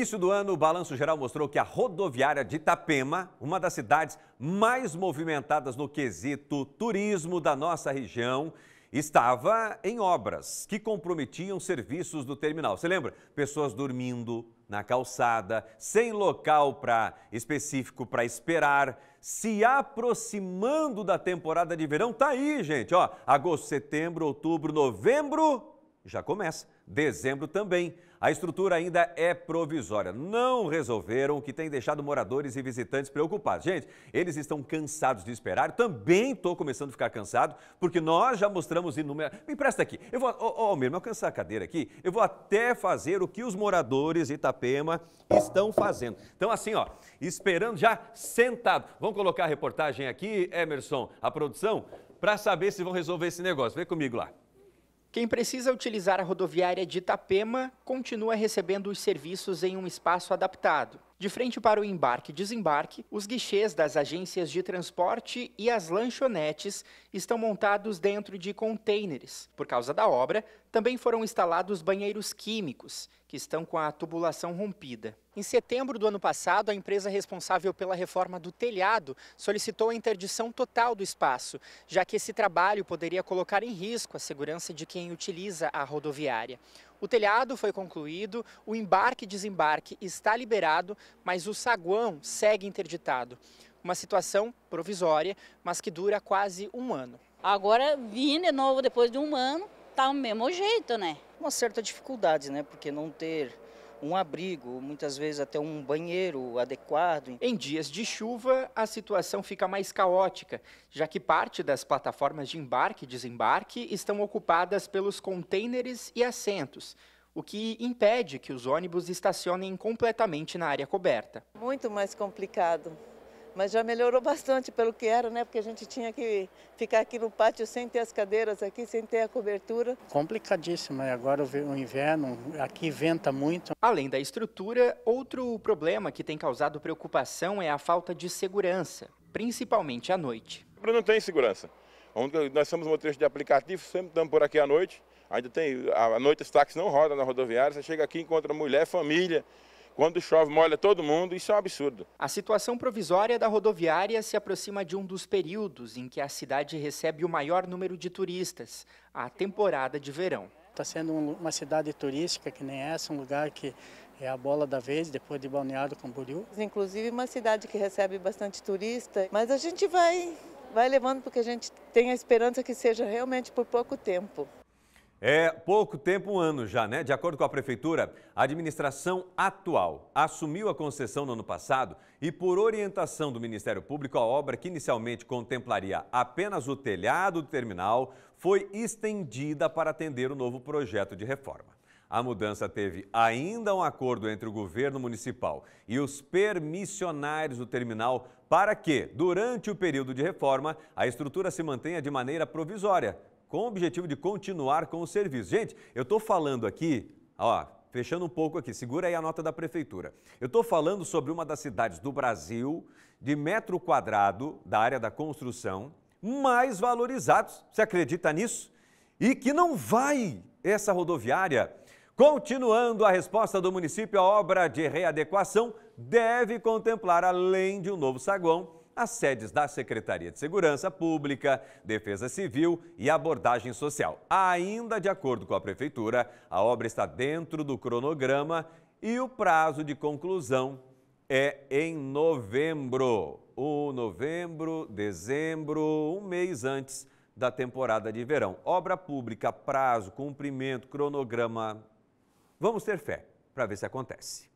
Início do ano, o balanço geral mostrou que a rodoviária de Itapema, uma das cidades mais movimentadas no quesito turismo da nossa região, estava em obras que comprometiam serviços do terminal. Você lembra? Pessoas dormindo na calçada, sem local específico para esperar, se aproximando da temporada de verão. Tá aí, gente, ó, agosto, setembro, outubro, novembro, já começa. Dezembro também. A estrutura ainda é provisória. Não resolveram o que tem deixado moradores e visitantes preocupados. Gente, eles estão cansados de esperar. Eu também estou começando a ficar cansado, porque nós já mostramos inúmeras. Me empresta aqui. Eu vou, ó, oh, oh, mesmo, a cadeira aqui. Eu vou até fazer o que os moradores Itapema estão fazendo. Então, assim, ó, esperando já sentado. Vamos colocar a reportagem aqui, Emerson, a produção, para saber se vão resolver esse negócio. Vem comigo lá. Quem precisa utilizar a rodoviária de Itapema continua recebendo os serviços em um espaço adaptado. De frente para o embarque e desembarque, os guichês das agências de transporte e as lanchonetes estão montados dentro de containers. Por causa da obra, também foram instalados banheiros químicos, que estão com a tubulação rompida. Em setembro do ano passado, a empresa responsável pela reforma do telhado solicitou a interdição total do espaço, já que esse trabalho poderia colocar em risco a segurança de quem utiliza a rodoviária. O telhado foi concluído, o embarque e desembarque está liberado, mas o saguão segue interditado. Uma situação provisória, mas que dura quase um ano. Agora vim de novo depois de um ano, tá o mesmo jeito, né? Uma certa dificuldade, né? Porque não ter um abrigo, muitas vezes até um banheiro adequado. Em dias de chuva, a situação fica mais caótica, já que parte das plataformas de embarque e desembarque estão ocupadas pelos contêineres e assentos o que impede que os ônibus estacionem completamente na área coberta. Muito mais complicado. Mas já melhorou bastante pelo que era, né? Porque a gente tinha que ficar aqui no pátio sem ter as cadeiras aqui, sem ter a cobertura. Complicadíssimo, e agora o inverno, aqui venta muito. Além da estrutura, outro problema que tem causado preocupação é a falta de segurança, principalmente à noite. Não tem segurança. Nós somos motoristas de aplicativo, sempre estamos por aqui à noite. Ainda tem, à noite os táxis não rodam na rodoviária, você chega aqui, encontra mulher, família, quando chove, molha todo mundo, isso é um absurdo. A situação provisória da rodoviária se aproxima de um dos períodos em que a cidade recebe o maior número de turistas, a temporada de verão. Está sendo uma cidade turística que nem essa, um lugar que é a bola da vez, depois de Balneário Camboriú. Inclusive uma cidade que recebe bastante turista, mas a gente vai, vai levando porque a gente tem a esperança que seja realmente por pouco tempo. É pouco tempo, um ano já, né? De acordo com a prefeitura, a administração atual assumiu a concessão no ano passado e, por orientação do Ministério Público, a obra que inicialmente contemplaria apenas o telhado do terminal foi estendida para atender o novo projeto de reforma. A mudança teve ainda um acordo entre o governo municipal e os permissionários do terminal para que, durante o período de reforma, a estrutura se mantenha de maneira provisória, com o objetivo de continuar com o serviço. Gente, eu estou falando aqui, ó, fechando um pouco aqui, segura aí a nota da prefeitura. Eu estou falando sobre uma das cidades do Brasil de metro quadrado da área da construção mais valorizados. Você acredita nisso? E que não vai essa rodoviária. Continuando a resposta do município, a obra de readequação deve contemplar, além de um novo saguão, as sedes da Secretaria de Segurança Pública, Defesa Civil e Abordagem Social. Ainda de acordo com a Prefeitura, a obra está dentro do cronograma e o prazo de conclusão é em novembro. O novembro, dezembro, um mês antes da temporada de verão. Obra pública, prazo, cumprimento, cronograma. Vamos ter fé para ver se acontece.